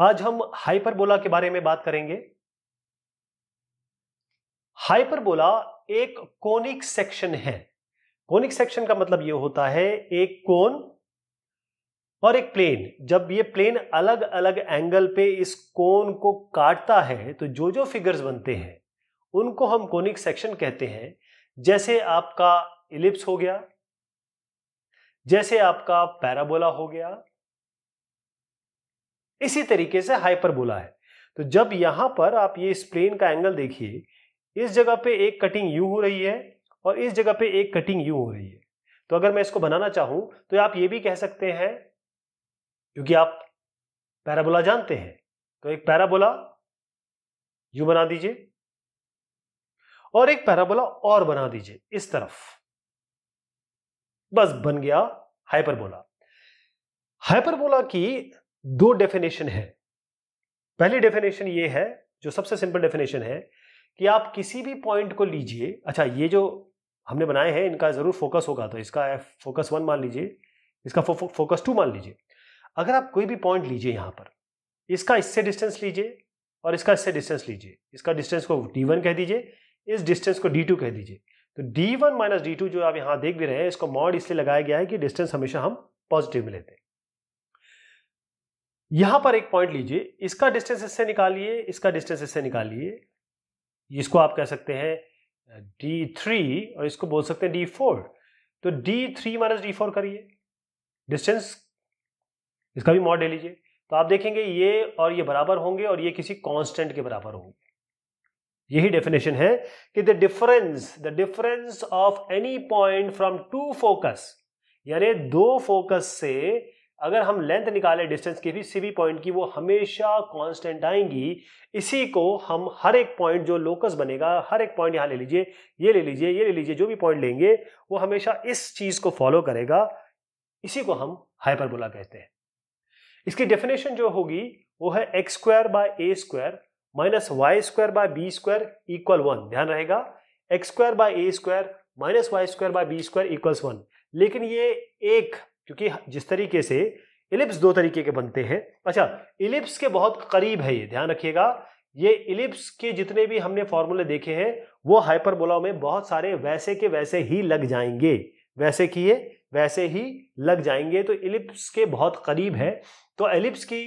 आज हम हाइपरबोला के बारे में बात करेंगे हाइपरबोला एक कोनिक सेक्शन है कोनिक सेक्शन का मतलब यह होता है एक कोन और एक प्लेन जब ये प्लेन अलग अलग एंगल पे इस कोन को काटता है तो जो जो फिगर्स बनते हैं उनको हम कोनिक सेक्शन कहते हैं जैसे आपका इलिप्स हो गया जैसे आपका पैराबोला हो गया इसी तरीके से हाइपरबोला है तो जब यहां पर आप ये इस प्लेन का एंगल देखिए इस जगह पे एक कटिंग यू हो रही है और इस जगह पे एक कटिंग यू हो रही है तो अगर मैं इसको बनाना चाहूं तो आप ये भी कह सकते हैं क्योंकि आप पैराबोला जानते हैं तो एक पैराबोला यू बना दीजिए और एक पैराबोला और बना दीजिए इस तरफ बस बन गया हाइपरबोला हाइपरबोला की दो डेफिनेशन है पहली डेफिनेशन ये है जो सबसे सिंपल डेफिनेशन है कि आप किसी भी पॉइंट को लीजिए अच्छा ये जो हमने बनाए हैं इनका ज़रूर फोकस होगा तो इसका फोकस वन मान लीजिए इसका फो, फो, फोकस टू मान लीजिए अगर आप कोई भी पॉइंट लीजिए यहां पर इसका इससे डिस्टेंस लीजिए और इसका इससे डिस्टेंस लीजिए इसका डिस्टेंस को डी वन कह दीजिए इस डिस्टेंस को डी टू कह दीजिए तो D one minus D two जो आप यहाँ देख भी रहे हैं इसको मॉड इसलिए लगाया गया है कि डिस्टेंस हमेशा हम पॉजिटिव में लेते हैं यहां पर एक पॉइंट लीजिए इसका डिस्टेंस इससे निकालिए इसका डिस्टेंस इससे निकालिए इसको आप कह सकते हैं डी थ्री और इसको बोल सकते हैं डी फोर तो D three minus D four करिए डिस्टेंस इसका भी मॉड ले लीजिए तो आप देखेंगे ये और ये बराबर होंगे और ये किसी कांस्टेंट के बराबर होंगे यही डेफिनेशन है कि the difference the difference of any point from two focus यानी दो फोकस से अगर हम लेंथ निकाले डिस्टेंस की भी सीवी पॉइंट की वो हमेशा कांस्टेंट आएंगी इसी को हम हर एक पॉइंट जो लोकस बनेगा हर एक पॉइंट यहाँ ले लीजिए ये ले लीजिए ये ले लीजिए जो भी पॉइंट लेंगे वो हमेशा इस चीज़ को फॉलो करेगा इसी को हम हाइपरबोला कहते हैं इसकी डेफिनेशन जो होगी वो है X square by A square minus Y square by B square equal one ध्यान रहेगा X square by A square minus Y square by B square equals one लेकिन ये एक क्योंकि जिस तरीके से इलिप्स दो तरीके के बनते हैं अच्छा इलिप्स के बहुत करीब है ये ध्यान रखिएगा ये इलिप्स के जितने भी हमने फॉर्मूले देखे हैं वो हाइपरबोला में बहुत सारे वैसे के वैसे ही लग जाएंगे वैसे किए ये वैसे ही लग जाएंगे तो इलिप्स के बहुत करीब है तो एलिप्स की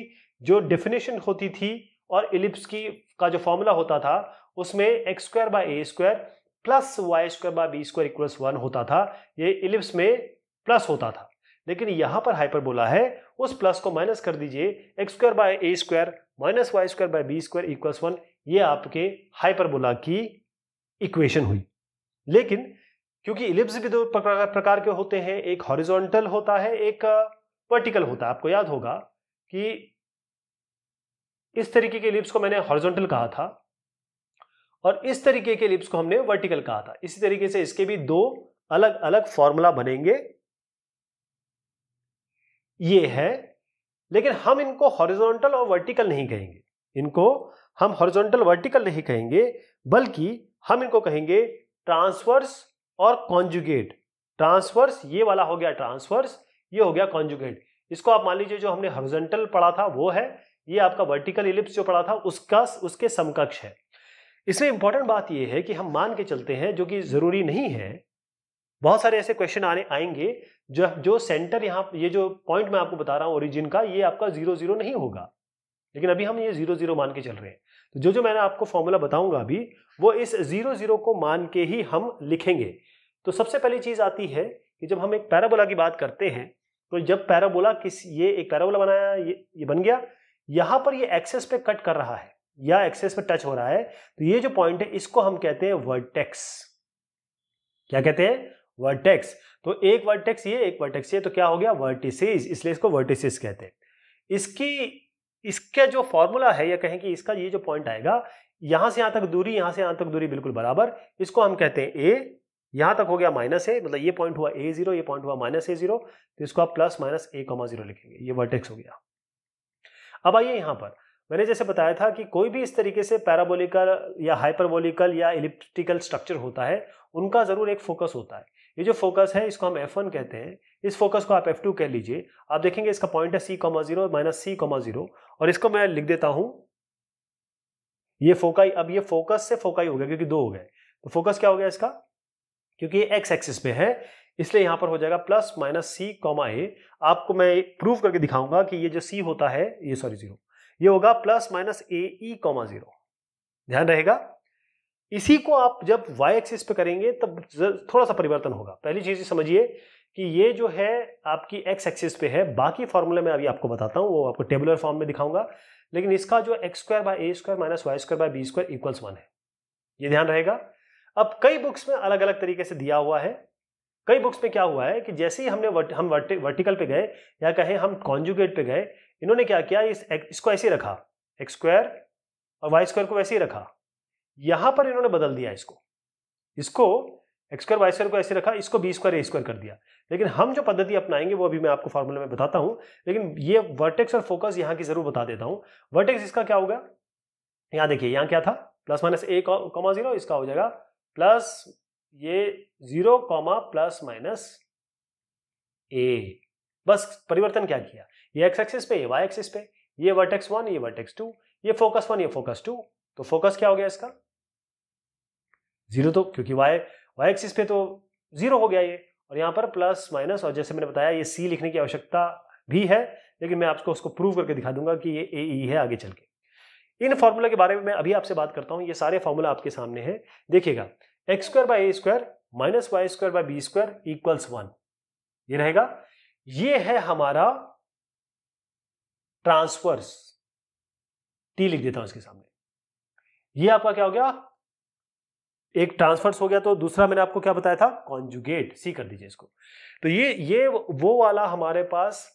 जो डिफिनेशन होती थी और इलिप्स की का जो फॉर्मूला होता था उसमें X square by A square plus Y square by B square equals one होता था ये इलिप्स में प्लस होता था लेकिन यहाँ पर हाइपरबोला है उस प्लस को माइनस कर दीजिए X square by A square minus Y square by B square equals one ये आपके हाइपरबोला की इक्वेशन हुई लेकिन क्योंकि इलिप्स भी दो प्रकार के होते हैं एक हॉरिजॉन्टल होता है एक वर्टिकल होता है आपको याद होगा कि इस तरीके के इलिप्स को मैंने हॉरिजॉन्टल कहा था और इस तरीके के इलिप्स को हमने वर्टिकल कहा था इसी तरीके से इसके भी दो अलग अलग फॉर्मूला बनेंगे ये है लेकिन हम इनको हॉरिजॉन्टल और वर्टिकल नहीं कहेंगे इनको हम हॉरिजॉन्टल वर्टिकल नहीं कहेंगे बल्कि हम इनको कहेंगे ट्रांसवर्स और कॉन्जुगेट ट्रांसवर्स ये वाला हो गया ट्रांसवर्स ये हो गया कॉन्जुगेट इसको आप मान लीजिए जो हमने हॉरिजॉन्टल पढ़ा था वो है ये आपका वर्टिकल इलिप्स जो पढ़ा था उसका उसके समकक्ष है इसमें इंपॉर्टेंट बात यह है कि हम मान के चलते हैं जो कि ज़रूरी नहीं है बहुत सारे ऐसे क्वेश्चन आने आएंगे जो जो सेंटर यहाँ ये जो पॉइंट मैं आपको बता रहा हूँ ओरिजिन का ये आपका जीरो जीरो नहीं होगा लेकिन अभी हम ये जीरो जीरो मान के चल रहे हैं तो जो जो मैंने आपको फॉर्मूला बताऊंगा अभी वो इस जीरो जीरो को मान के ही हम लिखेंगे तो सबसे पहली चीज़ आती है कि जब हम एक पैराबोला की बात करते हैं तो जब पैराबोला किस ये एक पैराबोला बनाया ये ये बन गया यहाँ पर ये एक्सेस पे कट कर रहा है या एक्सेस पे टच हो रहा है तो ये जो पॉइंट है इसको हम कहते हैं वर्टेक्स क्या कहते हैं वर्टेक्स तो एक वर्टेक्स ये एक वर्टेक्स ये तो क्या हो गया वर्टिसेज इसलिए इसको वर्टिसेज कहते हैं इसकी इसका जो फॉर्मूला है या कहें कि इसका ये जो पॉइंट आएगा यहां से यहां तक दूरी यहां से यहां तक दूरी बिल्कुल बराबर इसको हम कहते हैं ए यहां तक हो गया माइनस ए मतलब ये पॉइंट हुआ ए जीरो ये पॉइंट हुआ माइनस ए जीरो तो इसको आप plus minus A comma zero लिखेंगे ये वर्टेक्स हो गया अब आइए यहां पर मैंने जैसे बताया था कि कोई भी इस तरीके से पैराबोलिकल या हाइपरबोलिकल या इलिप्टिकल स्ट्रक्चर होता है उनका जरूर एक फोकस होता है ये जो फोकस है इसको हम एफ वन कहते हैं इस फोकस को आप एफ टू कह लीजिए आप देखेंगे इसका पॉइंट है C comma zero minus C comma zero और इसको मैं लिख देता हूं ये फोकाई अब ये फोकस से फोकाई हो गया क्योंकि दो हो गए तो फोकस क्या हो गया इसका क्योंकि ये एक्स एक्सिस पे है इसलिए यहां पर हो जाएगा plus minus C comma A आपको मैं प्रूव करके दिखाऊंगा कि ये जो सी होता है ये सॉरी जीरो ये होगा plus minus A E comma zero ध्यान रहेगा इसी को आप जब y एक्सिस पे करेंगे तब थोड़ा सा परिवर्तन होगा पहली चीज समझिए कि ये जो है आपकी x एक्सिस पे है बाकी फॉर्मूला मैं अभी आपको बताता हूँ वो आपको टेबुलर फॉर्म में दिखाऊंगा लेकिन इसका जो X square by A square minus Y square by B square equals one है ये ध्यान रहेगा अब कई बुक्स में अलग अलग तरीके से दिया हुआ है कई बुक्स में क्या हुआ है कि जैसे ही हमने वर्ट, हम वर्ट, वर्टिकल पे गए या कहें हम कॉन्जुगेट पे गए इन्होंने क्या किया इस इसको ऐसे रखा एक्स स्क्वायर और वाई स्क्वायर को वैसे ही रखा यहां पर इन्होंने बदल दिया इसको इसको एक्सक्वायर वाई स्क्वायर को ऐसे रखा इसको बी स्क्वायर ए स्क्वायर कर दिया लेकिन हम जो पद्धति अपनाएंगे वो अभी मैं आपको फॉर्मूले में बताता हूं लेकिन ये वर्टेक्स और फोकस यहां की जरूर बता देता हूं वर्टेक्स इसका क्या होगा यहां देखिए यहां क्या था plus minus A comma zero इसका हो जाएगा प्लस ये zero comma plus minus A बस परिवर्तन क्या किया ये एक्स एक्सिस पे ये वाई एक्सिस पे ये वर्टेक्स वन ये वर्टेक्स टू ये फोकस वन ये फोकस टू तो फोकस क्या हो गया इसका जीरो तो क्योंकि वाई वाई एक्सिस पे तो जीरो हो गया ये और यहाँ पर प्लस माइनस और जैसे मैंने बताया ये सी लिखने की आवश्यकता भी है लेकिन मैं आपको उसको प्रूव करके दिखा दूंगा कि ये ए ई e, e है आगे चल के इन फॉर्मूला के बारे में मैं अभी आपसे बात करता हूँ ये सारे फॉर्मूला आपके सामने हैं देखिएगा X square by A square minus Y square by B square equals one ये रहेगा ये है हमारा ट्रांसफर्स टी लिख देता हूं इसके सामने ये आपका क्या हो गया एक ट्रांसफर्स हो गया तो दूसरा मैंने आपको क्या बताया था कॉन्जुगेट सी कर दीजिए इसको तो ये ये वो वाला हमारे पास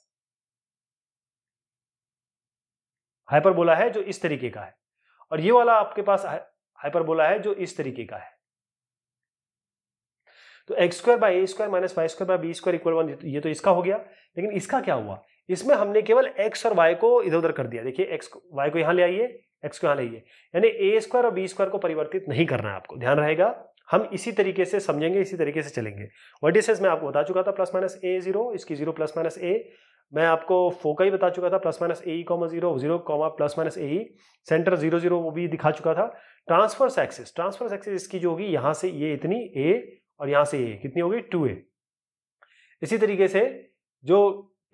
हाइपरबोला है जो इस तरीके का है और ये वाला आपके पास हाइपरबोला है जो इस तरीके का है तो X square by A square minus Y square by B square equal one ये तो इसका हो गया लेकिन इसका क्या हुआ इसमें हमने केवल एक्स और वाई को इधर उधर कर दिया देखिए एक्स वाई को यहां ले आइए एक्स को यहाँ लाइए यानी ए स्क्वायर और बी स्क्वायर को परिवर्तित नहीं करना है आपको ध्यान रहेगा हम इसी तरीके से समझेंगे इसी तरीके से चलेंगे वर्टिसेस मैं आपको बता चुका था प्लस माइनस ए जीरो इसकी जीरो प्लस माइनस ए मैं आपको फोका ही बता चुका था plus minus A comma zero zero comma plus minus A centre zero zero वो भी दिखा चुका था ट्रांसफर्स एक्सिस ट्रांसफर्स एक्सिस इसकी जो होगी यहाँ से ये इतनी ए और यहाँ से ए कितनी होगी टू ए इसी तरीके से जो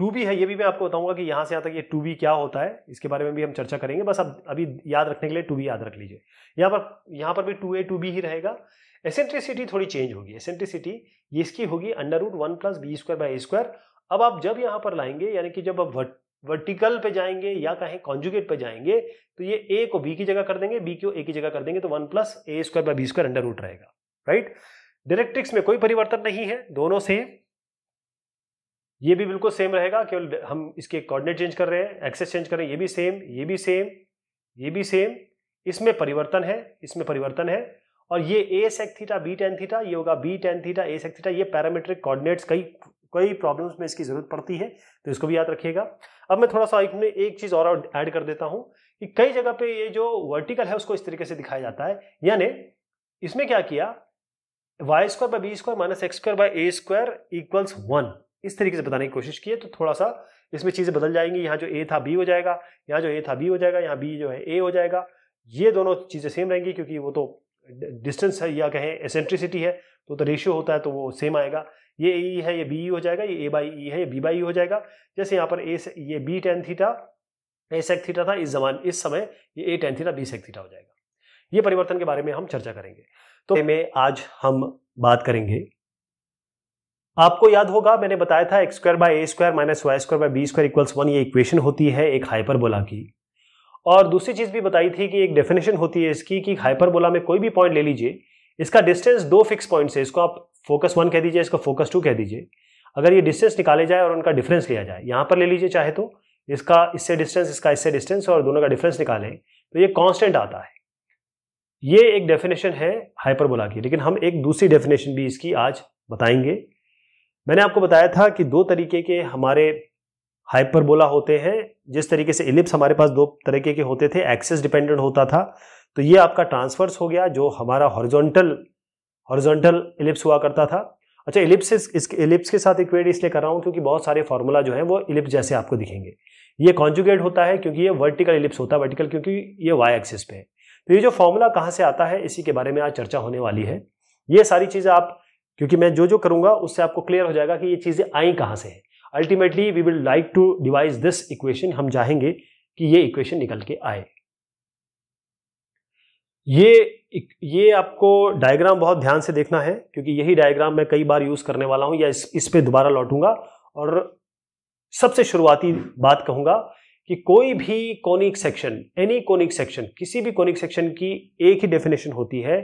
टू बी है ये भी मैं आपको बताऊंगा कि यहाँ से यहाँ तक ये टू बी क्या होता है इसके बारे में भी हम चर्चा करेंगे बस अब अभी याद रखने के लिए टू बी याद रख लीजिए यहाँ पर यहाँ पर भी टू ए टू बी ही रहेगा एसेंट्रिसिटी थोड़ी चेंज होगी एसेंट्रिसिटी ये इसकी होगी under root one plus B square by A square अब आप जब यहाँ पर लाएंगे यानी कि जब आप वर्टिकल पे जाएंगे या कहें कॉन्जुगेट पे जाएंगे तो ये ए को बी की जगह कर देंगे बी को ए की जगह कर देंगे तो one plus A square by B square under root रहेगा राइट डायरेक्ट्रिक्स में कोई परिवर्तन नहीं है दोनों सेम ये भी बिल्कुल सेम रहेगा केवल हम इसके कोऑर्डिनेट चेंज कर रहे हैं एक्सेस चेंज कर रहे हैं ये भी सेम ये भी सेम ये भी सेम इसमें परिवर्तन है इसमें परिवर्तन है और ये a sec theta b tan theta ये होगा बी टेन थीटा ए सेक थीटा ये पैरामीट्रिक कोऑर्डिनेट्स कई कई प्रॉब्लम्स में इसकी ज़रूरत पड़ती है तो इसको भी याद रखिएगा अब मैं थोड़ा सा इसमें एक चीज़ और ऐड कर देता हूँ कि कई जगह पे ये जो वर्टिकल है उसको इस तरीके से दिखाया जाता है यानी इसमें क्या किया Y square by B square minus X square by A square equals one इस तरीके से बताने की कोशिश की है तो थोड़ा सा इसमें चीज़ें बदल जाएंगी यहाँ जो ए था बी हो जाएगा यहाँ जो ए था बी हो जाएगा यहाँ बी जो है ए हो जाएगा ये दोनों चीज़ें सेम रहेंगी क्योंकि वो तो डिस्टेंस है या कहें एसेंट्रिसिटी है तो तो रेशियो होता है तो वो सेम आएगा ये ई e है ये बी e हो जाएगा ये ए बाई ई है ये बी बाई ई हो जाएगा जैसे यहाँ पर ए से ये बी टेन थीटा ए सेक थीटा था इस जमान इस समय ये A tan theta B sec theta हो जाएगा ये परिवर्तन के बारे में हम चर्चा करेंगे तो में आज हम बात करेंगे आपको याद होगा मैंने बताया था X square by A square minus Y square by B square equals one ये इक्वेशन होती है एक हाइपरबोला की और दूसरी चीज़ भी बताई थी कि एक डेफिनेशन होती है इसकी कि हाइपरबोला में कोई भी पॉइंट ले लीजिए इसका डिस्टेंस दो फिक्स पॉइंट्स है इसको आप फोकस वन कह दीजिए इसको फोकस टू कह दीजिए अगर ये डिस्टेंस निकाले जाए और उनका डिफरेंस लिया जाए यहाँ पर ले लीजिए चाहे तो इसका इससे डिस्टेंस इसका इससे डिस्टेंस और दोनों का डिफरेंस निकालें तो ये कॉन्स्टेंट आता है ये एक डेफिनेशन है हाइपरबोला की लेकिन हम एक दूसरी डेफिनेशन भी इसकी आज बताएंगे मैंने आपको बताया था कि दो तरीके के हमारे हाइपरबोला होते हैं जिस तरीके से इलिप्स हमारे पास दो तरीके के होते थे एक्सेस डिपेंडेंट होता था तो ये आपका ट्रांसफर्स हो गया जो हमारा हॉरिजॉन्टल हॉरिजॉन्टल इलिप्स हुआ करता था अच्छा इलिप्स इस इलिप्स के साथ इक्वेट इसलिए कर रहा हूँ क्योंकि बहुत सारे फॉर्मूला जो है वो इलिप्स जैसे आपको दिखेंगे ये कॉन्जुगेट होता है क्योंकि ये वर्टिकल इलिप्स होता है वर्टिकल क्योंकि ये वाई एक्सिस पे है तो ये जो फॉर्मूला कहाँ से आता है इसी के बारे में आज चर्चा होने वाली है ये सारी चीज़ें आप क्योंकि मैं जो जो करूंगा उससे आपको क्लियर हो जाएगा कि ये चीज़ें आई कहाँ से हैं ultimately we will like to devise this equation हम चाहेंगे कि ये इक्वेशन निकल के आए ये ये आपको डायग्राम बहुत ध्यान से देखना है क्योंकि यही डायग्राम मैं कई बार यूज़ करने वाला हूं या इस, इस पर दोबारा लौटूंगा और सबसे शुरुआती बात कहूंगा कि कोई भी conic section any conic section किसी भी कॉनिक सेक्शन की एक ही डेफिनेशन होती है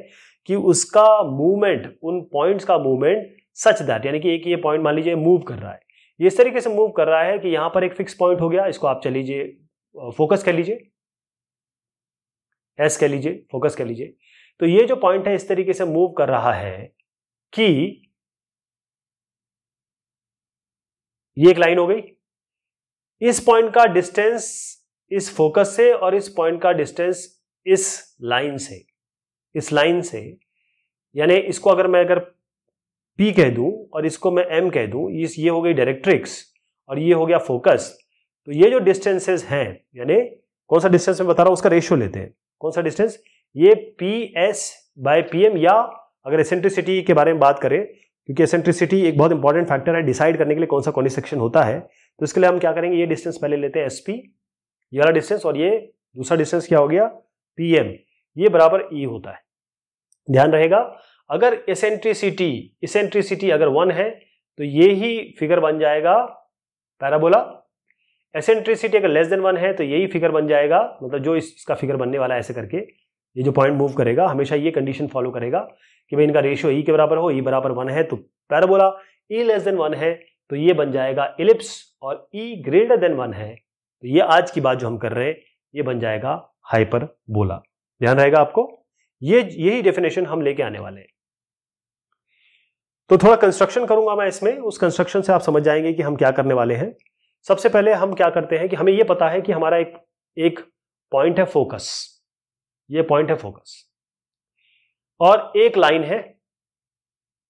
कि उसका मूवमेंट उन पॉइंट्स का मूवमेंट सच दैट यानी कि एक ये पॉइंट मान लीजिए मूव कर रहा है इस तरीके से मूव कर रहा है कि यहां पर एक फिक्स पॉइंट हो गया इसको आप चलीजिए फोकस कर लीजिए एस कह लीजिए फोकस कर लीजिए तो ये जो पॉइंट है इस तरीके से मूव कर रहा है कि ये एक लाइन हो गई इस पॉइंट का डिस्टेंस इस फोकस से और इस पॉइंट का डिस्टेंस इस लाइन से इस लाइन से यानी इसको अगर मैं अगर P कह दूं और इसको मैं M कह दूं इस ये हो गई डायरेक्ट्रिक्स और ये हो गया फोकस तो ये जो डिस्टेंसेस हैं यानी कौन सा डिस्टेंस मैं बता रहा हूँ उसका रेशियो लेते हैं कौन सा डिस्टेंस ये P S by P M या अगर एसेंट्रिसिटी के बारे में बात करें क्योंकि एसेंट्रिसिटी एक बहुत इंपॉर्टेंट फैक्टर है डिसाइड करने के लिए कौन सा कॉनिक सेक्शन होता है तो इसके लिए हम क्या करेंगे ये डिस्टेंस पहले लेते हैं एस पी ये वाला डिस्टेंस और ये दूसरा डिस्टेंस क्या हो गया पी एम ये बराबर ई e होता है ध्यान रहेगा अगर एसेंट्रिसिटी एसेंट्रिसिटी अगर वन है तो ये ही फिगर बन जाएगा पैराबोला एसेंट्रिसिटी अगर लेस देन वन है तो यही फिगर बन जाएगा मतलब जो इस, इसका फिगर बनने वाला है ऐसे करके ये जो पॉइंट मूव करेगा हमेशा ये कंडीशन फॉलो करेगा कि भाई इनका रेशियो ई e के बराबर हो ई e बराबर वन है तो parabola E less than one है तो ये बन जाएगा इलिप्स और ई ग्रेटर देन वन है तो ये आज की बात जो हम कर रहे हैं ये बन जाएगा हाइपरबोला ध्यान रहेगा आपको ये यही डेफिनेशन हम लेके आने वाले हैं तो थोड़ा कंस्ट्रक्शन करूंगा मैं इसमें उस कंस्ट्रक्शन से आप समझ जाएंगे कि हम क्या करने वाले हैं सबसे पहले हम क्या करते हैं कि हमें यह पता है कि हमारा एक एक पॉइंट है फोकस ये पॉइंट है फोकस और एक लाइन है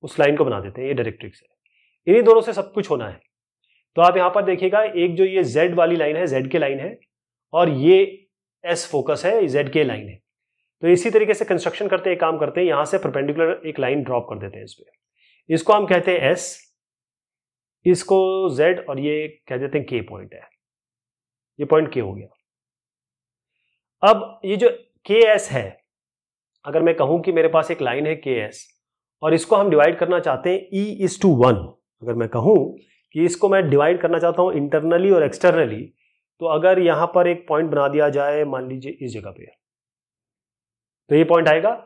उस लाइन को बना देते हैं ये डायरेक्ट्रिक्स है इन्हीं दोनों से सब कुछ होना है तो आप यहां पर देखिएगा एक जो ये जेड वाली लाइन है जेड के लाइन है और ये एस फोकस है जेड के लाइन है तो इसी तरीके से कंस्ट्रक्शन करते हैं काम करते हैं यहां से परपेंडिकुलर एक लाइन ड्रॉप कर देते हैं इस पर इसको हम कहते हैं एस इसको जेड और ये कह देते हैं के पॉइंट है ये पॉइंट के हो गया अब ये जो के एस है अगर मैं कहूं कि मेरे पास एक लाइन है के एस और इसको हम डिवाइड करना चाहते हैं ई इज टू वन अगर मैं कहूं कि इसको मैं डिवाइड करना चाहता हूं इंटरनली और एक्सटर्नली तो अगर यहां पर एक पॉइंट बना दिया जाए मान लीजिए इस जगह पे तो ये पॉइंट आएगा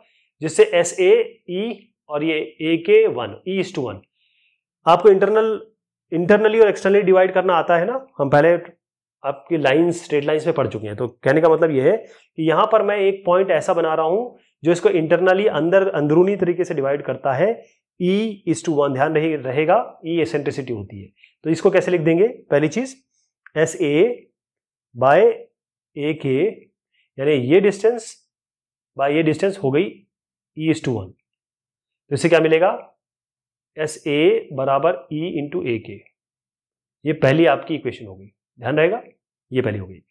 जिससे एस ए ई और ये A K one E is two one आपको इंटरनल इंटरनली और एक्सटर्नली डिवाइड करना आता है ना हम पहले आपकी लाइन स्ट्रेट लाइन्स में पढ़ चुके हैं तो कहने का मतलब यह है कि यहां पर मैं एक पॉइंट ऐसा बना रहा हूं जो इसको इंटरनली अंदर अंदरूनी तरीके से डिवाइड करता है ई इज टू वन ध्यान रहे, रहेगा ई e एसेंट्रिसिटी होती है तो इसको कैसे लिख देंगे पहली चीज एस ए बाय ए के यानी ये डिस्टेंस बाई ये डिस्टेंस हो गई ई इज टू वन तो इससे क्या मिलेगा एस ए बराबर ई इंटू ए के ये पहली आपकी इक्वेशन हो गई ध्यान रहेगा ये पहली हो गई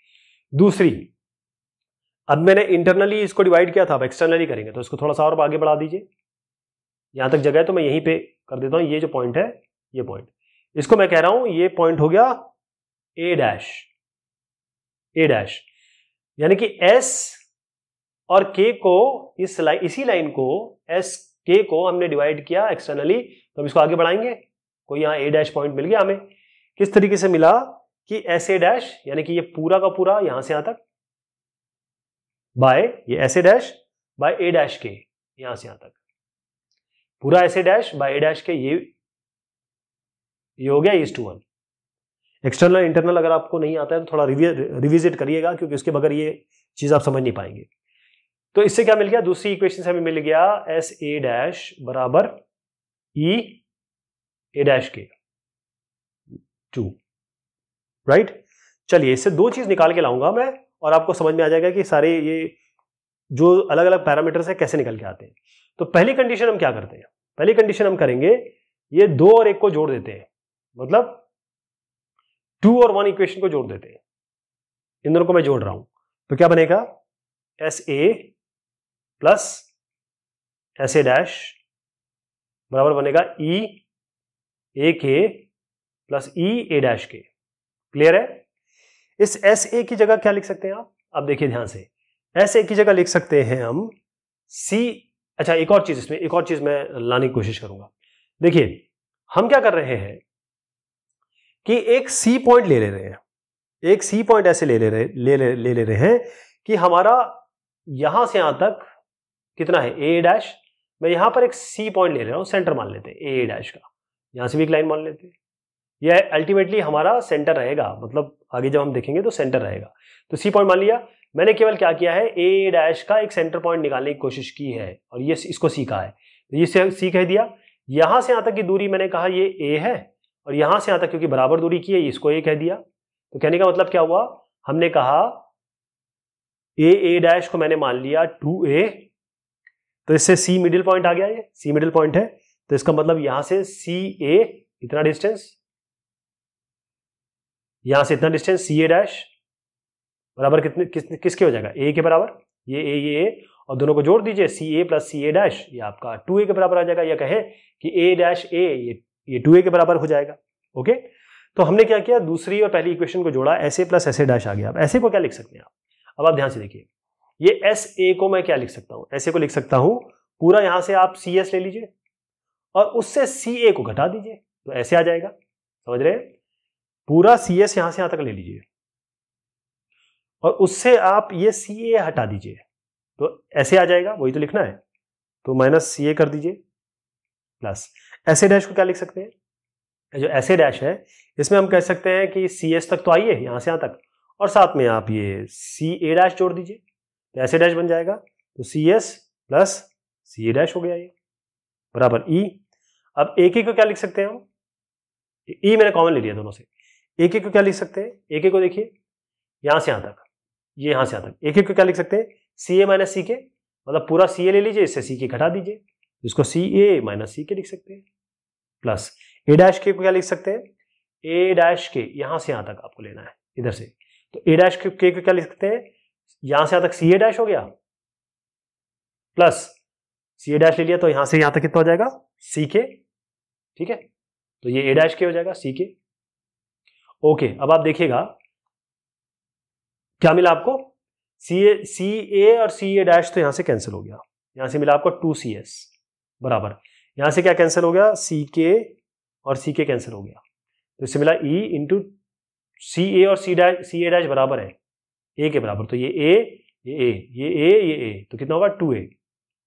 दूसरी अब मैंने इंटरनली इसको डिवाइड किया था अब एक्सटर्नली करेंगे तो इसको थोड़ा सा और आगे बढ़ा दीजिए यहां तक जगह है तो मैं यहीं पे कर देता हूं ये जो पॉइंट है ये पॉइंट इसको मैं कह रहा हूं ये पॉइंट हो गया ए डैश ए डैश यानी कि एस और के को इस लाइन इसी लाइन को एस के को हमने डिवाइड किया एक्सटर्नली तो हम इसको आगे बढ़ाएंगे कोई यहाँ ए डैश पॉइंट मिल गया हमें किस तरीके से मिला कि एस ए डैश यानी कि ये पूरा का पूरा यहां से यहां तक बाय ये S A dash by A dash K यहां से यहां तक पूरा S A dash by A dash K ये ये हो गया is two one external internal अगर आपको नहीं आता है तो थोड़ा रिविजिट करिएगा क्योंकि उसके बगैर ये चीज़ आप समझ नहीं पाएंगे तो इससे क्या मिल गया दूसरी इक्वेशन से हमें मिल गया एस ए डैश बराबर E A dash K two right चलिए इससे दो चीज निकाल के लाऊंगा मैं और आपको समझ में आ जाएगा कि सारे ये जो अलग अलग पैरामीटर्स है कैसे निकल के आते हैं तो पहली कंडीशन हम क्या करते हैं पहली कंडीशन हम करेंगे ये दो और एक को जोड़ देते हैं मतलब टू और वन इक्वेशन को जोड़ देते हैं इन दोनों को मैं जोड़ रहा हूं तो क्या बनेगा S A plus S A dash बराबर बनेगा E A K plus E A dash K clear है इस एस ए की जगह क्या लिख सकते हैं आप अब देखिए ध्यान से एस ए की जगह लिख सकते हैं हम सी अच्छा एक और चीज इसमें एक और चीज मैं लाने की कोशिश करूंगा देखिए हम क्या कर रहे हैं कि एक सी पॉइंट ले ले रहे हैं एक सी पॉइंट ऐसे ले ले रहे ले ले ले, ले रहे हैं कि हमारा यहां से यहां तक कितना है ए डैश मैं यहां पर एक सी पॉइंट ले रहा हूं सेंटर मान लेते हैं ए डैश का यहां से भी एक लाइन मान लेते हैं यह अल्टीमेटली हमारा सेंटर रहेगा मतलब आगे जब हम देखेंगे तो सेंटर रहेगा तो सी पॉइंट मान लिया मैंने केवल क्या किया है ए डैश का एक सेंटर पॉइंट निकालने की कोशिश की है और ये इसको सीखा है तो ये सी कह दिया यहां से यहां तक की दूरी मैंने कहा ये ए है और यहां से यहां तक क्योंकि बराबर दूरी की है इसको ए कह दिया तो कहने का मतलब क्या हुआ हमने कहा ए ए डैश को मैंने मान लिया टू ए तो इससे सी मिडिल पॉइंट आ गया ये सी मिडिल पॉइंट है तो इसका मतलब यहां से सी ए इतना डिस्टेंस यहां से इतना डिस्टेंस सी ए डैश बराबर कितने किस, किसके हो जाएगा ए के बराबर ये ए ये ए और दोनों को जोड़ दीजिए सी ए प्लस सी ए डैश ये आपका टू ए के बराबर आ जाएगा या कहे कि ए डैश ए ये ये टू ए के बराबर हो जाएगा ओके तो हमने क्या किया दूसरी और पहली इक्वेशन को जोड़ा ऐसे प्लस ऐसे डैश आ गया अब ऐसे को क्या लिख सकते हैं आप अब आप ध्यान से देखिए ये एस ए को मैं क्या लिख सकता हूं एस ए को लिख सकता हूं पूरा यहां से आप सी एस ले लीजिए और उससे सी ए को घटा दीजिए तो ऐसे आ जाएगा समझ रहे पूरा सी एस यहां से यहां तक ले लीजिए और उससे आप ये सी ए हटा दीजिए तो ऐसे आ जाएगा वही तो लिखना है तो माइनस सी ए कर दीजिए प्लस ऐसे डैश को क्या लिख सकते हैं जो ऐसे डैश है इसमें हम कह सकते हैं कि सी एस तक तो आइए यहां से यहां तक और साथ में आप ये सी ए डैश जोड़ दीजिए तो ऐसे डैश बन जाएगा तो C S plus C A dash हो गया ये बराबर ई e। अब ए के को क्या लिख सकते हैं हम ई e मैंने कॉमन ले लिया दोनों से ए के को क्या लिख सकते हैं ए के को देखिए यहां से यहां तक ये यहां से यहां तक ए के को क्या लिख सकते हैं सी ए माइनस सी के मतलब पूरा सी ए ले लीजिए इससे सी के घटा दीजिए तो इसको सी ए माइनस सी के लिख सकते हैं प्लस ए डैश के को क्या लिख सकते हैं ए डैश के यहां से यहां तक आपको लेना है इधर से तो ए डैश के को क्या लिख सकते हैं यहां से यहां तक सी ए डैश हो गया प्लस सी ए डैश ले लिया तो यहां से यहां तक कितना हो जाएगा सी के ठीक है तो ये ए डैश के हो जाएगा सी के ओके अब आप देखिएगा क्या मिला आपको सी ए सी ए और सी ए डैश तो यहां से कैंसिल हो गया यहां से मिला आपको टू सी एस बराबर यहां से क्या कैंसिल हो गया सी के और सी के कैंसिल हो गया तो इससे मिला ई इंटू सी ए और C dash C A dash बराबर है ए के बराबर तो ये ए ये ए ये ए ये ए तो कितना होगा टू ए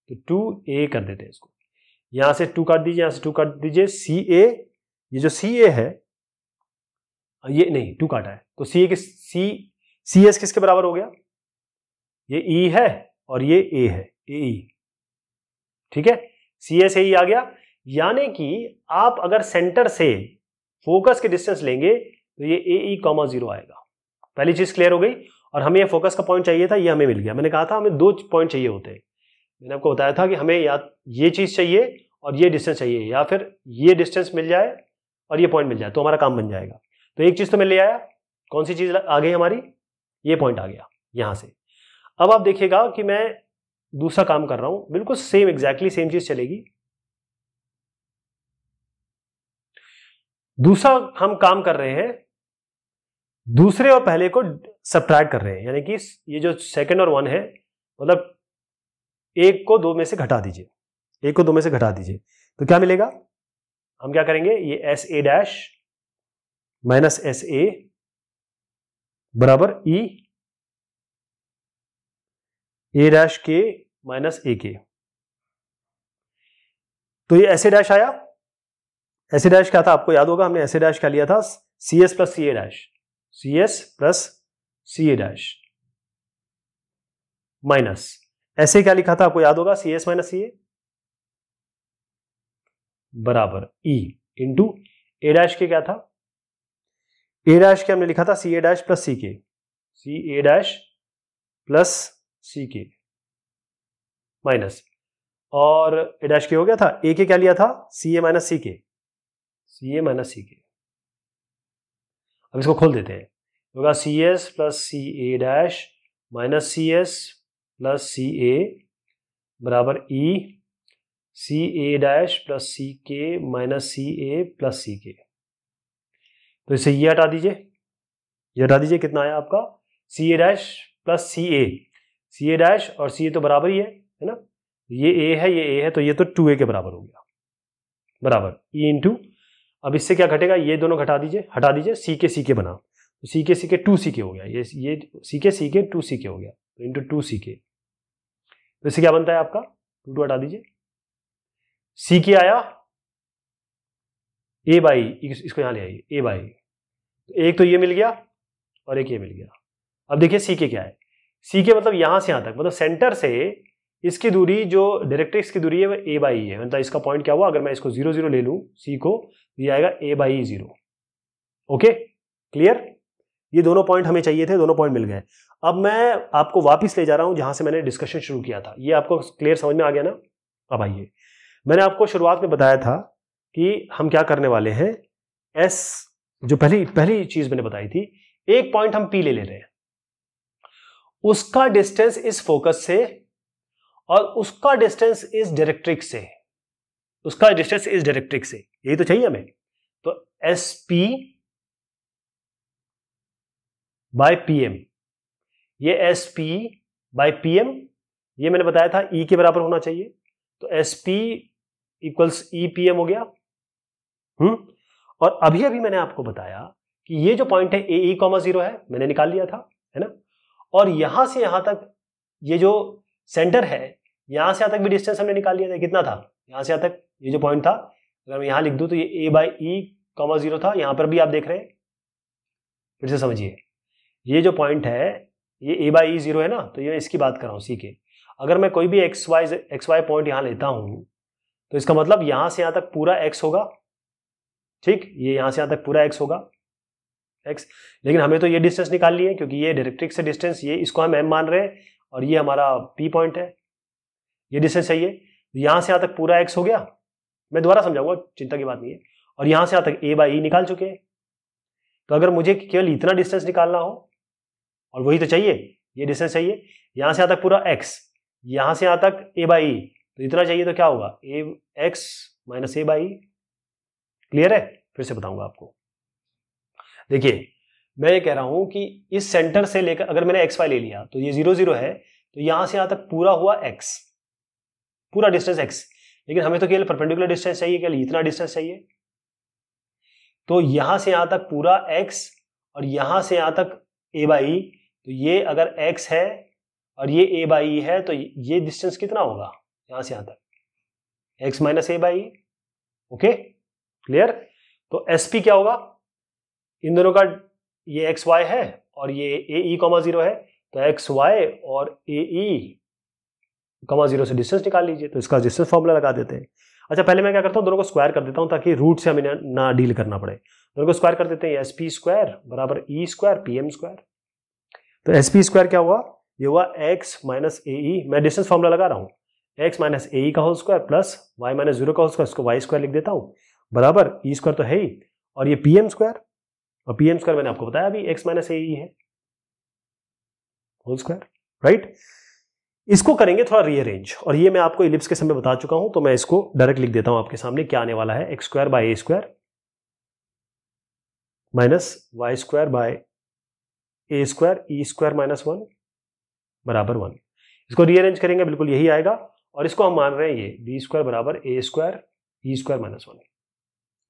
तो टू ए कर देते हैं इसको यहां से टू काट दीजिए यहां से टू काट दीजिए सी ए ये जो सी ए है ये नहीं टू काटा है तो सी ए किस सी सी एस किसके बराबर हो गया ये ई e है और ये ए है ए ई e। ठीक है सी एस ए आ गया यानी कि आप अगर सेंटर से फोकस के डिस्टेंस लेंगे तो ये ए ई कॉमा जीरो आएगा पहली चीज क्लियर हो गई और हमें ये फोकस का पॉइंट चाहिए था ये हमें मिल गया मैंने कहा था हमें दो पॉइंट चाहिए होते हैं मैंने आपको बताया था कि हमें या ये चीज़ चाहिए और ये डिस्टेंस चाहिए या फिर ये डिस्टेंस मिल जाए और ये पॉइंट मिल जाए तो हमारा काम बन जाएगा तो एक चीज़ तो मैं ले आया कौन सी चीज़ आ गई हमारी ये पॉइंट आ गया यहाँ से अब आप देखिएगा कि मैं दूसरा काम कर रहा हूँ बिल्कुल सेम एग्जैक्टली सेम चीज़ चलेगी दूसरा हम काम कर रहे हैं दूसरे और पहले को सब्ट्रैक्ट कर रहे हैं यानी कि ये जो सेकंड और वन है मतलब एक को दो में से घटा दीजिए एक को दो में से घटा दीजिए तो क्या मिलेगा हम क्या करेंगे ये S A dash minus S A बराबर ई ए डैश के माइनस ए के तो ये ऐसे डैश आया ऐसे डैश क्या था आपको याद होगा हमने ऐसे डैश क्या लिया था C S plus C A dash C S plus C A dash minus ऐसे क्या लिखा था आपको याद होगा C S minus C A बराबर ई इंटू ए डैश के क्या था ए डैश के हमने लिखा था सी ए डैश प्लस सी के सी ए डैश प्लस सी के माइनस और ए डैश के हो गया था ए के क्या लिया था सी ए माइनस सी के सी ए माइनस सी के अब इसको खोल देते हैं होगा C S plus C A dash minus C S plus C A बराबर E C A dash plus सी के माइनस सी ए प्लस सी के तो इसे ये हटा दीजिए ये हटा दीजिए कितना आया आपका C A dash plus C A C A dash और सी ए तो बराबर ही है है ना ये ए है ये ए है तो ये तो टू ए के बराबर हो गया बराबर ई e इंटू अब इससे क्या घटेगा ये दोनों घटा दीजिए हटा दीजिए सी के सी के बना तो सी के सी के टू सी के हो गया ये ये सी के सी के टू सी के हो गया तो इंटू टू सी के तो इससे क्या बनता है आपका टू टू हटा दीजिए सी के आया ए बाई इसको यहां ले आइए ए बाई तो एक तो ये मिल गया और एक ये मिल गया अब देखिए सी के क्या है सी के मतलब यहां से यहां तक मतलब सेंटर से इसकी दूरी जो डायरेक्ट्रिक्स की दूरी है वह ए बाई है मतलब इसका पॉइंट क्या हुआ अगर मैं इसको जीरो जीरो ले लूँ सी को ये आएगा A by zero okay clear ये दोनों पॉइंट हमें चाहिए थे दोनों पॉइंट मिल गए अब मैं आपको वापस ले जा रहा हूँ जहाँ से मैंने डिस्कशन शुरू किया था ये आपको क्लियर समझ में आ गया ना अब आइए मैंने आपको शुरुआत में बताया था कि हम क्या करने वाले हैं एस जो पहली पहली चीज़ मैंने बताई थी एक पॉइंट हम पी ले ले रहे हैं उसका डिस्टेंस इस फोकस से और उसका डिस्टेंस इस डायरेक्ट्रिक से उसका डिस्टेंस इस डायरेक्ट्रिक से यही तो चाहिए हमें तो एस पी बाय एम ये एस पी बाय एम ये मैंने बताया था ई e के बराबर होना चाहिए तो S P equals E P M हो गया हम्म और अभी अभी मैंने आपको बताया कि ये जो पॉइंट है ए ई कॉमा जीरो है मैंने निकाल लिया था है ना और यहां से यहां तक ये जो सेंटर है यहां से यहां तक भी डिस्टेंस हमने निकाल लिया था कितना था यहां से यहां तक ये जो पॉइंट था अगर मैं यहां लिख दूं तो ये ए बाई कॉमा जीरो था यहां पर भी आप देख रहे हैं फिर से समझिए ये जो पॉइंट है ये ए बाई जीरो है ना तो ये इसकी बात कर रहा हूँ सी के अगर मैं कोई भी X Y X Y point यहाँ लेता हूँ तो इसका मतलब यहाँ से यहाँ तक पूरा एक्स होगा ठीक ये यहाँ से यहाँ तक पूरा एक्स होगा एक्स लेकिन हमें तो ये डिस्टेंस निकाल लिए क्योंकि ये डायरेक्ट्रिक से डिस्टेंस ये इसको हम एम मान रहे हैं और ये हमारा पी पॉइंट है ये डिस्टेंस चाहिए यहां से यहां तक पूरा एक्स हो गया मैं दोबारा समझाऊंगा चिंता की बात नहीं है और यहां से यहां तक ए बाई ई निकाल चुके हैं तो अगर मुझे केवल इतना डिस्टेंस निकालना हो और वही तो चाहिए ये डिस्टेंस चाहिए यहां से यहां तक पूरा एक्स यहां से यहां तक ए बाई ई तो इतना चाहिए तो क्या होगा A X minus A by clear है फिर से बताऊंगा आपको देखिए मैं ये कह रहा हूं कि इस सेंटर से लेकर अगर मैंने एक्स वाई ले लिया तो ये जीरो जीरो है तो यहां से यहां तक पूरा हुआ एक्स पूरा डिस्टेंस एक्स लेकिन हमें तो केवल परपेंडिकुलर डिस्टेंस चाहिए केवल इतना डिस्टेंस चाहिए तो यहां से यहां तक पूरा एक्स और यहां से यहां तक ए बाई e, तो ये अगर एक्स है और ये ए बाई e है तो ये डिस्टेंस कितना होगा यहां से यहां तक X minus A by okay clear तो पी क्या होगा इन दोनों का ये एक्स वाई है और ये ए ई कॉमा जीरो है तो एक्स वाई और ए ई कॉमा जीरो से डिस्टेंस निकाल लीजिए तो इसका डिस्टेंस फॉर्मूला लगा देते हैं अच्छा पहले मैं क्या करता हूँ दोनों को स्क्वायर कर देता हूँ ताकि रूट से हमें ना डील करना पड़े दोनों को स्क्वायर कर देते हैं एस पी स्क्वायर बराबर E square P M square तो एस पी स्क्वायर क्या हुआ ये हुआ एक्स माइनस ए ई मैं डिस्टेंस फॉर्मूला लगा रहा हूँ एक्स माइनस ए ई का whole square plus Y minus zero का होल स्क्वायर इसको वाई स्क्वायर लिख देता हूँ बराबर ई e स्क्वायर तो है ही और ये पी एम स्क्वायर और पी एम स्क्वायर मैंने आपको बताया अभी एक्स माइनस ए है होल स्क्वायर राइट इसको करेंगे थोड़ा रीअरेंज और ये मैं आपको इलिप्स के समय बता चुका हूं तो मैं इसको डायरेक्ट लिख देता हूं आपके सामने क्या आने वाला है X square by A square minus Y square by A square E square minus one बराबर वन इसको रीअरेंज करेंगे बिल्कुल यही आएगा और इसको हम मान रहे हैं ये बी स्क्वायर बराबर A square E square minus one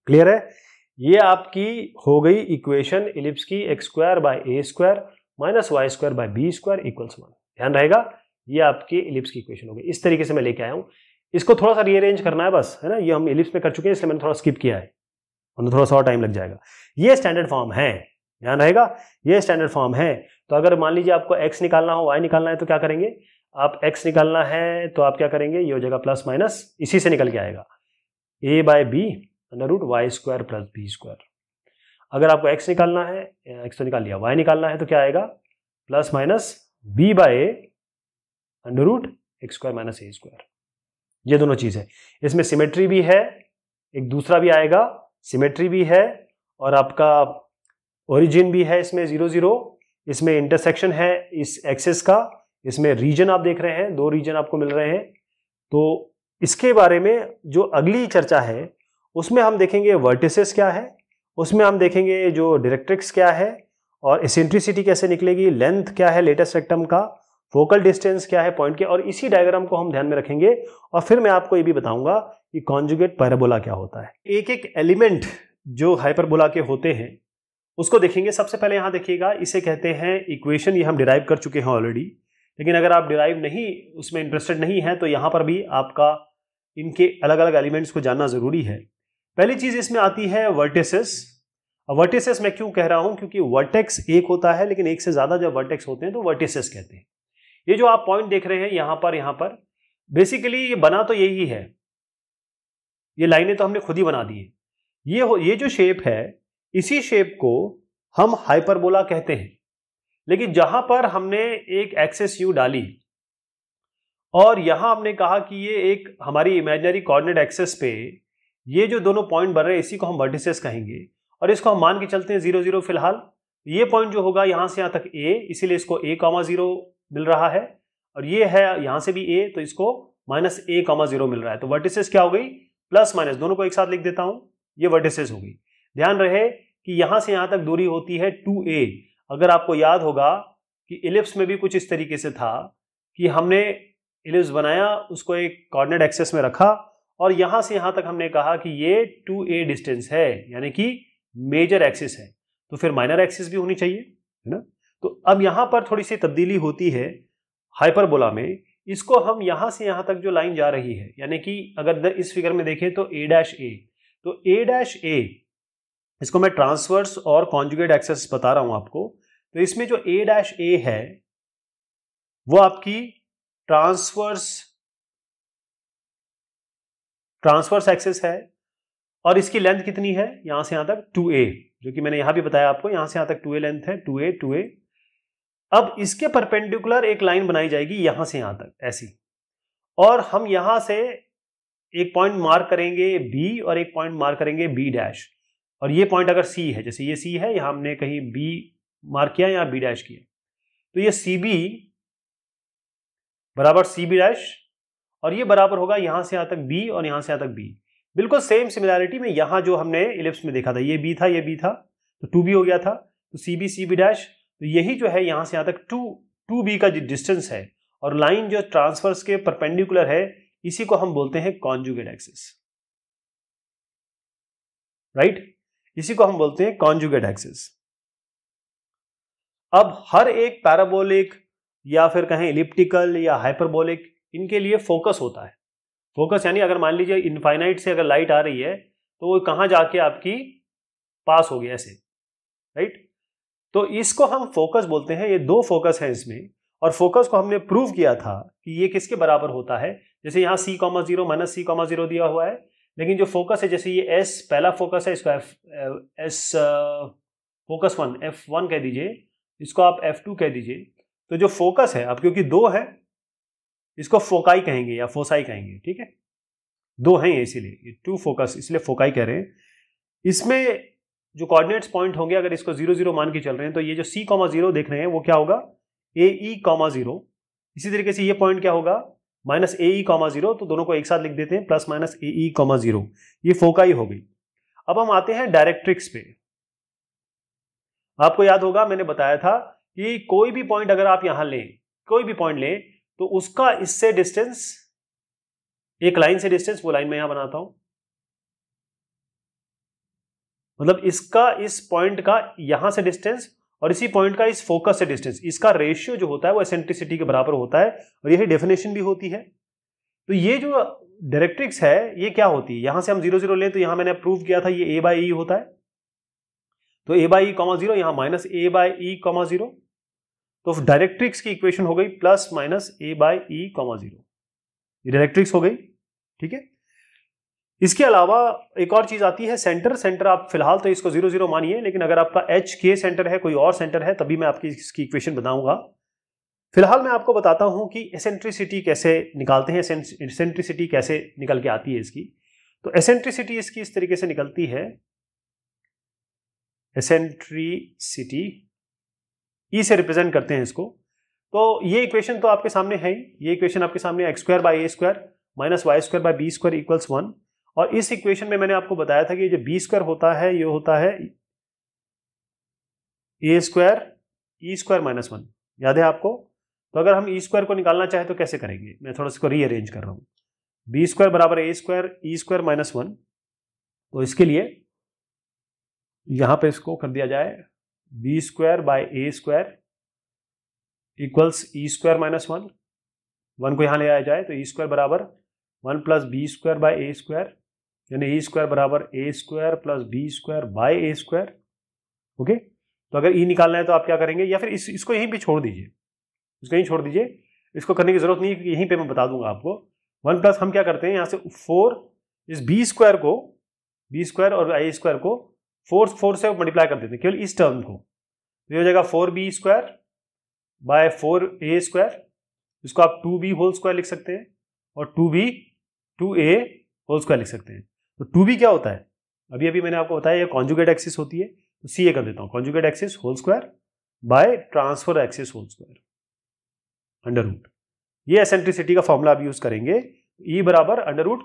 clear है ये आपकी हो गई इक्वेशन इलिप्स की X square by A square minus Y square by B square equals one ध्यान रहेगा ये आपकी इलिप्स की इक्वेशन हो गई इस तरीके से मैं लेके आया हूँ इसको थोड़ा सा रीअरेंज करना है बस है ना ये हम इलिप्स में कर चुके हैं इसलिए मैंने थोड़ा स्किप किया है उन्हें थोड़ा सा और टाइम लग जाएगा ये स्टैंडर्ड फॉर्म है ध्यान रहेगा ये स्टैंडर्ड फॉर्म है तो अगर मान लीजिए आपको एक्स निकालना हो वाई निकालना है तो क्या करेंगे आप एक्स निकालना है तो आप क्या करेंगे ये हो जाएगा प्लस माइनस इसी से निकल के आएगा A by B under root Y square plus B square अगर आपको एक्स निकालना है एक्स तो निकाल लिया वाई निकालना है तो क्या आएगा plus minus B by under root X square minus A square ये दोनों चीज़ है इसमें सिमेट्री भी है एक दूसरा भी आएगा सिमेट्री भी है और आपका ओरिजिन भी है इसमें ज़ीरो ज़ीरो इसमें इंटरसेक्शन है इस एक्सेस का इसमें रीजन आप देख रहे हैं दो रीजन आपको मिल रहे हैं तो इसके बारे में जो अगली चर्चा है उसमें हम देखेंगे वर्टिसेस क्या है उसमें हम देखेंगे जो डायरेक्ट्रिक्स क्या है और इसेंट्रिसिटी कैसे निकलेगी लेंथ क्या है लेटेस्ट रेक्टम का फोकल डिस्टेंस क्या है पॉइंट के और इसी डायग्राम को हम ध्यान में रखेंगे और फिर मैं आपको ये भी बताऊंगा कि कॉन्जुगेट पैराबोला क्या होता है एक एक एलिमेंट जो हाइपरबोला के होते हैं उसको देखेंगे सबसे पहले यहाँ देखिएगा इसे कहते हैं इक्वेशन ये हम डिराइव कर चुके हैं ऑलरेडी लेकिन अगर आप डिराइव नहीं उसमें इंटरेस्टेड नहीं है तो यहाँ पर भी आपका इनके अलग अलग एलिमेंट्स को जानना ज़रूरी है पहली चीज इसमें आती है वर्टिसेस वर्टिसेस मैं क्यों कह रहा हूं क्योंकि वर्टेक्स एक होता है लेकिन एक से ज्यादा जब वर्टेक्स होते हैं तो वर्टिसेस कहते हैं ये जो आप पॉइंट देख रहे हैं यहां पर यहां पर बेसिकली ये बना तो यही है ये लाइनें तो हमने खुद ही बना दी है ये हो ये जो शेप है इसी शेप को हम हाइपरबोला कहते हैं लेकिन जहां पर हमने एक एक्सेस यू डाली और यहां हमने कहा कि ये एक हमारी इमेजनरी कॉर्डिनेट एक्सेस पे ये जो दोनों पॉइंट बन रहे हैं इसी को हम वर्टिसेस कहेंगे और इसको हम मान के चलते हैं जीरो जीरो फिलहाल ये पॉइंट जो होगा यहाँ से यहाँ तक ए इसीलिए इसको ए कॉमा जीरो मिल रहा है और ये है यहाँ से भी ए तो इसको माइनस ए कॉमा जीरो मिल रहा है तो वर्टिसेस क्या हो गई प्लस माइनस दोनों को एक साथ लिख देता हूँ ये वर्टिसेस हो गई ध्यान रहे कि यहाँ से यहाँ तक दूरी होती है टू ए अगर आपको याद होगा कि इलिप्स में भी कुछ इस तरीके से था कि हमने इलिप्स बनाया उसको एक कॉर्डिनेट एक्सेस में रखा और यहां से यहां तक हमने कहा कि ये टू ए डिस्टेंस है यानी कि मेजर एक्सिस है तो फिर माइनर एक्सिस भी होनी चाहिए है ना तो अब यहां पर थोड़ी सी तब्दीली होती है हाइपरबोला में इसको हम यहां से यहां तक जो लाइन जा रही है यानी कि अगर इस फिगर में देखें तो ए डैश ए तो ए डैश ए इसको मैं ट्रांसवर्स और कॉन्जुगेट एक्सेस बता रहा हूं आपको तो इसमें जो ए डैश ए है वो आपकी ट्रांसवर्स ट्रांसवर्स एक्सेस है और इसकी लेंथ कितनी है यहां से यहां तक 2a जो कि मैंने यहां भी बताया आपको यहां से यहां तक 2a लेंथ है 2a 2a अब इसके परपेंडिकुलर एक लाइन बनाई जाएगी यहां से यहां तक ऐसी और हम यहां से एक पॉइंट मार्क करेंगे b और एक पॉइंट मार्क करेंगे b डैश और ये पॉइंट अगर c है जैसे ये c है यहां हमने कहीं b मार्क किया या बी डैश किया तो ये सी बी बराबर सी बी डैश और ये बराबर होगा यहाँ से यहाँ तक बी और यहाँ से यहाँ तक बी बिल्कुल सेम सिमिलैरिटी में यहाँ जो हमने इलिप्स में देखा था ये बी था ये बी था तो टू बी हो गया था तो C B C B dash तो यही जो है यहाँ से यहाँ तक टू टू बी का जो डिस्टेंस है और लाइन जो ट्रांसफर्स के परपेंडिकुलर है इसी को हम बोलते हैं कॉन्जुगेट एक्सिस राइट इसी को हम बोलते हैं कॉन्जुगेट एक्सिस अब हर एक पैराबोलिक या फिर कहें इलिप्टिकल या हाइपरबोलिक इनके लिए फोकस होता है फोकस यानी अगर मान लीजिए इनफाइनाइट से अगर लाइट आ रही है तो वो कहाँ जाके आपकी पास हो गया ऐसे राइट तो इसको हम फोकस बोलते हैं ये दो फोकस हैं इसमें और फोकस को हमने प्रूव किया था कि ये किसके बराबर होता है जैसे यहाँ C comma zero minus C comma zero दिया हुआ है लेकिन जो फोकस है जैसे ये एस पहला फोकस है इसको F S focus one F one कह दीजिए इसको आप एफ टू कह दीजिए तो जो फोकस है अब क्योंकि दो है इसको फोकाई कहेंगे या फोसाई कहेंगे ठीक है दो हैं इसीलिए टू फोकस इसलिए फोकाई कह रहे हैं इसमें जो कोऑर्डिनेट्स पॉइंट होंगे अगर इसको जीरो जीरो मान के चल रहे हैं तो ये जो सी कॉमा जीरो देख रहे हैं वो क्या होगा ए ई कॉमा जीरो इसी तरीके से ये पॉइंट क्या होगा minus A E comma zero तो दोनों को एक साथ लिख देते हैं plus minus A E comma zero ये फोकाई हो गई अब हम आते हैं डायरेक्ट्रिक्स पे आपको याद होगा मैंने बताया था कि कोई भी पॉइंट अगर आप यहां लें कोई भी पॉइंट लें तो उसका इससे डिस्टेंस एक लाइन से डिस्टेंस वो लाइन में यहां बनाता हूं मतलब इसका इस पॉइंट का यहां से डिस्टेंस और इसी पॉइंट का इस फोकस से डिस्टेंस इसका रेशियो जो होता है वो एसेंट्रिसिटी के बराबर होता है और यही डेफिनेशन भी होती है तो ये जो डायरेक्ट्रिक्स है ये क्या होती है यहां से हम जीरो जीरो लें तो यहां मैंने प्रूव किया था ये ए बाई ई होता है तो A by E comma zero यहां minus A by E comma zero तो डायरेक्ट्रिक्स की इक्वेशन हो गई plus minus A by E comma zero directrix हो गई ठीक है इसके अलावा एक और चीज आती है सेंटर सेंटर आप फिलहाल तो इसको जीरो जीरो मानिए लेकिन अगर आपका एच के सेंटर है कोई और सेंटर है तभी मैं आपकी इसकी इक्वेशन बताऊंगा फिलहाल मैं आपको बताता हूं कि एसेंट्रिसिटी कैसे निकालते हैं एसेंट्रिसिटी कैसे निकल के आती है इसकी तो एसेंट्रिसिटी इसकी इस तरीके से निकलती है एसेंट्रिसिटी ई e से रिप्रेजेंट करते हैं इसको तो ये इक्वेशन तो आपके सामने है ही ये इक्वेशन आपके सामने X square by A square minus Y square by B square equals one और इस इक्वेशन में मैंने आपको बताया था कि जो बी स्क्वायर होता है ये होता है A square E square minus one याद है आपको तो अगर हम ई e स्क्वायर को निकालना चाहें तो कैसे करेंगे मैं थोड़ा इसको रीअरेंज कर रहा हूँ बी स्क्वायर बराबर A square E square minus one तो इसके लिए यहाँ पे इसको कर दिया जाए B square by A square equals E square minus one one को यहाँ ले आया जाए तो ई e स्क्वायर बराबर one plus B square by A square यानी ई e स्क्वायर बराबर A square plus B square by A square okay तो अगर ई e निकालना है तो आप क्या करेंगे या फिर इस इसको यहीं पे छोड़ दीजिए इसको यहीं छोड़ दीजिए इसको करने की ज़रूरत नहीं है यहीं पे मैं बता दूंगा आपको वन प्लस हम क्या करते हैं यहाँ से फोर इस बी स्क्वायर को बी स्क्वायर और आई स्क्वायर को फोर फोर से मल्टीप्लाई कर देते हैं केवल इस टर्म को तो ये हो जाएगा four B square by four A square इसको आप टू बी होल स्क्वायर लिख सकते हैं और two B two A whole square लिख सकते हैं तो टू बी क्या होता है अभी अभी मैंने आपको बताया ये कॉन्जुगेट एक्सिस होती है तो सी ए कर देता हूँ conjugate axis whole square by transverse axis whole square under root ये एसेंट्रिसिटी का फॉर्मूला आप यूज करेंगे ई e बराबर under root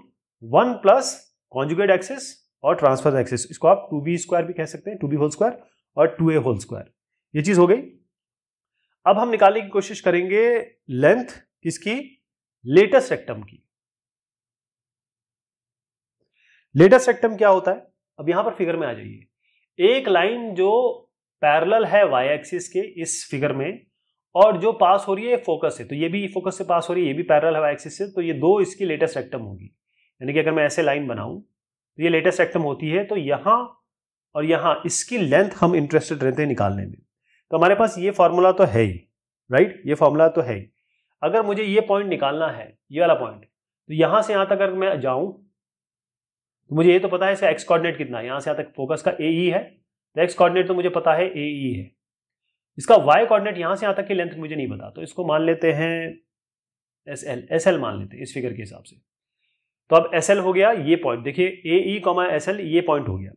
one plus conjugate axis और ट्रांसफर एक्सेस इसको आप टू बी स्क्वायर भी कह सकते हैं टू बी होल स्क्वायर और टू ए होल स्क्वायर ये चीज हो गई अब हम निकालने की कोशिश करेंगे लेंथ किसकी लेटेस्ट रेक्टम की लेटेस्ट रेक्टम क्या होता है अब यहां पर फिगर में आ जाइए एक लाइन जो पैरल है वाई एक्सिस के इस फिगर में और जो पास हो रही है फोकस से तो ये भी फोकस से पास हो रही है ये भी पैरल है वाई एक्सिस से तो ये दो इसकी लेटेस्ट रेक्टम होगी यानी कि अगर मैं ऐसे लाइन बनाऊं तो ये लेटेस्ट एक्टम होती है तो यहाँ और यहाँ इसकी लेंथ हम इंटरेस्टेड रहते हैं निकालने में तो हमारे पास ये फॉर्मूला तो है ही राइट ये फॉर्मूला तो है ही अगर मुझे ये पॉइंट निकालना है ये वाला पॉइंट तो यहाँ से यहाँ तक अगर मैं जाऊँ तो मुझे ये तो पता है इसका एक्स कॉर्डिनेट कितना है यहाँ से यहाँ तक फोकस का ए ई e है तो एक्स कॉर्डिनेट तो मुझे पता है ए ई e है इसका वाई कॉर्डिनेट यहाँ से यहाँ तक की लेंथ मुझे नहीं पता तो इसको मान लेते हैं एस एल एस एल मान लेते हैं इस फिगर के हिसाब से तो अब एस हो गया ये पॉइंट देखिए ए ई कॉमा एस ये पॉइंट हो गया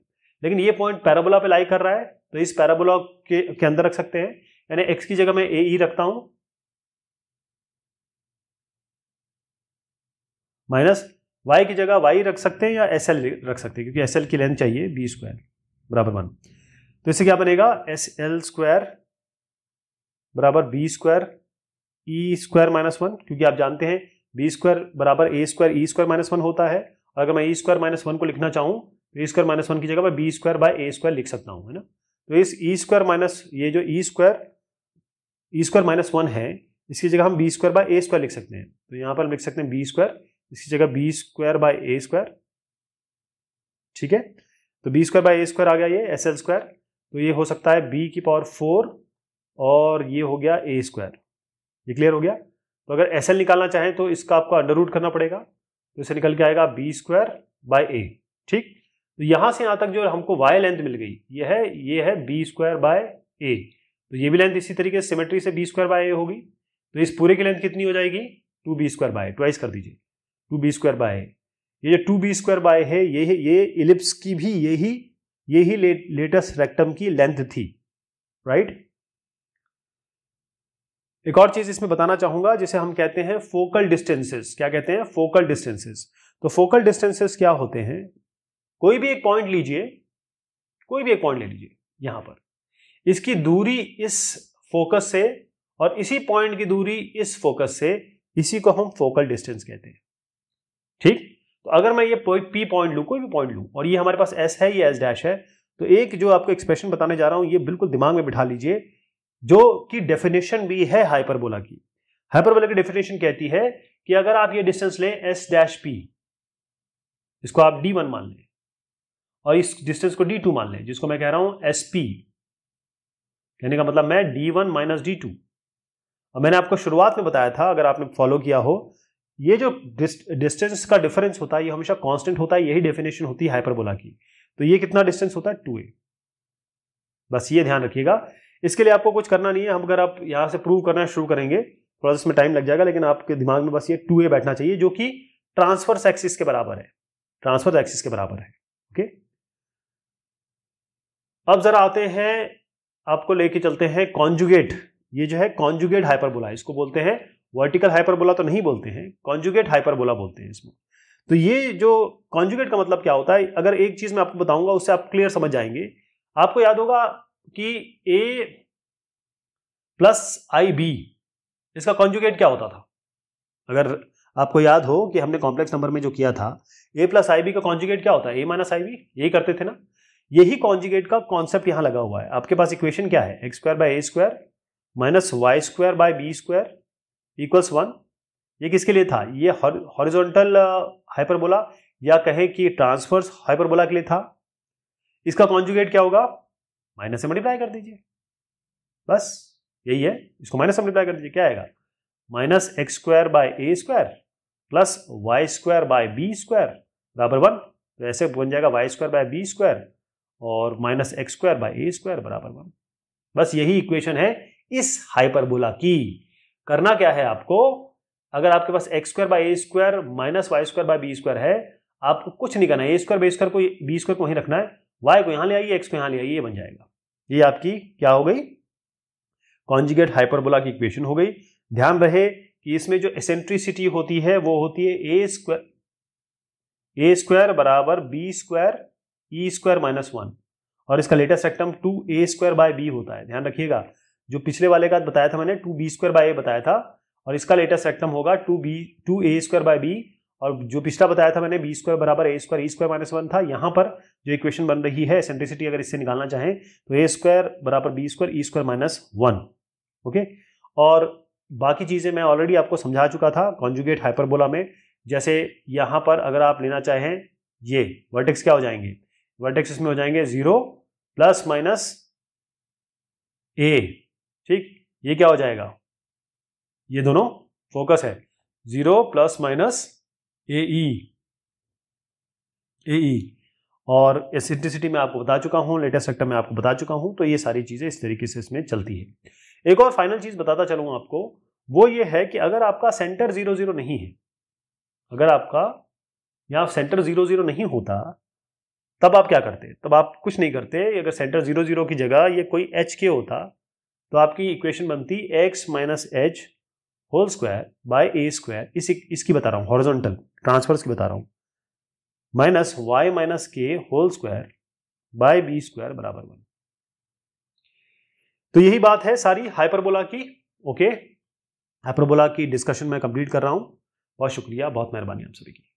लेकिन ये पॉइंट पैराबोला पे लाई कर रहा है तो इस पैराबोला के, के अंदर रख सकते हैं यानी एक्स की जगह मैं ए ई e रखता हूं माइनस वाई की जगह वाई रख सकते हैं या एस रख सकते हैं क्योंकि एस की लेंथ चाहिए बी स्क्वायर बराबर वन तो इससे क्या बनेगा एस एल स्क्वायर बराबर B square E square minus one क्योंकि आप जानते हैं बी स्क्वायर बराबर A square E square minus one होता है और अगर मैं ई स्क्वायर माइनस वन को लिखना चाहूँ तो ई स्क्वायर माइनस वन की जगह मैं B square by A square लिख सकता हूँ है ना तो इस ई स्क्वायर माइनस ये जो E square E square minus one है इसकी जगह हम B square by A square लिख सकते हैं तो यहाँ पर हम लिख सकते हैं बी स्क्वायर इसकी जगह B square by A square ठीक है तो B square by A square आ गया ये एस एल स्क्वायर तो ये हो सकता है बी की पावर फोर और ये हो गया ए स्क्वायर ये क्लियर हो गया तो अगर एस निकालना चाहें तो इसका आपको अंडर रूट करना पड़ेगा तो इसे निकल के आएगा बी स्क्वायर बाय ए ठीक तो यहाँ से यहाँ तक जो हमको वाई लेंथ मिल गई यह है ये है बी स्क्वायर बाय ए तो ये भी लेंथ इसी तरीके से सिमेट्री से बी स्क्वायर बाय ए होगी तो इस पूरे की लेंथ कितनी हो जाएगी two B square by twice कर दीजिए two B square by A ये जो टू बी स्क्वायर बाय है ये ये इलिप्स की भी यही यही ले, लेटेस्ट रेक्टम की लेंथ थी राइट एक और चीज इसमें बताना चाहूंगा जिसे हम कहते हैं फोकल डिस्टेंसेस क्या कहते हैं फोकल डिस्टेंसेस तो फोकल डिस्टेंसेस क्या होते हैं कोई भी एक पॉइंट लीजिए कोई भी एक पॉइंट ले लीजिए यहां पर इसकी दूरी इस फोकस से और इसी पॉइंट की दूरी इस फोकस से इसी को हम फोकल डिस्टेंस कहते हैं ठीक तो अगर मैं ये पी पॉइंट लू कोई भी पॉइंट लू और ये हमारे पास एस है ये एस डैश है तो एक जो आपको एक्सप्रेशन बताने जा रहा हूं ये बिल्कुल दिमाग में बिठा लीजिए जो कि डेफिनेशन भी है हाइपरबोला की हाइपरबोला की डेफिनेशन कहती है कि अगर आप ये डिस्टेंस लें एस डैश पी इसको आप डी वन मान लें और इस डिस्टेंस को डी टू मान लें जिसको मैं कह रहा हूं एस पी कहने का मतलब मैं D one minus D two और मैंने आपको शुरुआत में बताया था अगर आपने फॉलो किया हो ये जो डिस्टेंस का डिफरेंस होता है ये हमेशा कांस्टेंट होता है यही डेफिनेशन होती है हाइपरबोला की तो ये कितना डिस्टेंस होता है टू ए बस ये ध्यान रखिएगा इसके लिए आपको कुछ करना नहीं है हम अगर आप यहाँ से प्रूव करना शुरू करेंगे थोड़ा सा इसमें टाइम लग जाएगा लेकिन आपके दिमाग में बस ये टू ए बैठना चाहिए जो कि ट्रांसफर एक्सिस के बराबर है ट्रांसफर एक्सिस के बराबर है ओके अब जरा आते हैं आपको लेके चलते हैं कॉन्जुगेट ये जो है कॉन्जुगेट हाइपरबोला इसको बोलते हैं वर्टिकल हाइपरबोला तो नहीं बोलते हैं कॉन्जुगेट हाइपरबोला बोलते हैं इसमें तो ये जो कॉन्जुगेट का मतलब क्या होता है अगर एक चीज मैं आपको बताऊंगा उससे आप क्लियर समझ जाएंगे आपको याद होगा कि ए प्लस आई बी इसका कॉन्जुगेट क्या होता था अगर आपको याद हो कि हमने कॉम्प्लेक्स नंबर में जो किया था ए प्लस आई बी का कॉन्जुगेट क्या होता है ए माइनस आई बी यही करते थे ना यही कॉन्जुगेट का कॉन्सेप्ट यहां लगा हुआ है आपके पास इक्वेशन क्या है X square by A square minus Y square by B square equals one ये किसके लिए था ये हॉरिजॉन्टल हाइपरबोला uh, या कहें कि ट्रांसफर्स हाइपरबोला के लिए था इसका कॉन्जुगेट क्या होगा माइनस से मल्टीप्लाई कर दीजिए बस यही है इसको माइनस से मल्टीप्लाई कर दीजिए क्या आएगा minus X square by A square plus Y square by B square बराबर वन तो ऐसे बन जाएगा Y square by B square और minus X square by A square बराबर वन बस यही इक्वेशन है इस हाइपरबोला की करना क्या है आपको अगर आपके पास X square by A square minus Y square by B square है आपको कुछ नहीं करना है ए स्क्वायर बी स्क्वायर को बी स्क्वायर को वहीं रखना है वाई को यहां ले आइए एक्स को यहां ले आइए ये बन जाएगा ये आपकी क्या हो गई कॉन्जिगेट हाइपरबोला की इक्वेशन हो गई ध्यान रहे कि इसमें जो एसेंट्रिसिटी होती है वो होती है ए स्क्वायर ए स्क्वायर बराबर B square E square minus one और इसका latus rectum two A square by B होता है ध्यान रखिएगा जो पिछले वाले का बताया था मैंने two B square by A बताया था और इसका लेटेस्ट एक्टम होगा two B two A square by B और जो पिछला बताया था मैंने बी स्क्वायर बराबर A square E square minus one था यहाँ पर जो इक्वेशन बन रही है सेंट्रिसिटी अगर इससे निकालना चाहें तो ए स्क्वायर बराबर B square E square minus one okay और बाकी चीज़ें मैं ऑलरेडी आपको समझा चुका था कॉन्जुगेट हाइपरबोला में जैसे यहाँ पर अगर आप लेना चाहें ये वर्टेक्स क्या हो जाएंगे वर्टेक्स इसमें हो जाएंगे जीरो प्लस माइनस ए ठीक ये क्या हो जाएगा ये दोनों फोकस है zero plus minus A E A E और एसिड्रिसिटी में आपको बता चुका हूं लेटेस्ट सेक्टर में आपको बता चुका हूं तो ये सारी चीज़ें इस तरीके से इसमें चलती है एक और फाइनल चीज़ बताता चलूंगा आपको वो ये है कि अगर आपका सेंटर जीरो जीरो नहीं है अगर आपका यहाँ सेंटर जीरो जीरो नहीं होता तब आप क्या करते तब आप कुछ नहीं करते अगर सेंटर जीरो जीरो की जगह ये कोई एच के होता तो आपकी इक्वेशन बनती X minus H whole square by A square इसकी बता रहा हूं हॉरिजॉन्टल ट्रांसफर्स की बता रहा हूं minus Y minus K whole square by B square बराबर वन तो यही बात है सारी हाइपरबोला की ओके हाइपरबोला की डिस्कशन मैं कंप्लीट कर रहा हूं बहुत शुक्रिया बहुत मेहरबानी आप सभी की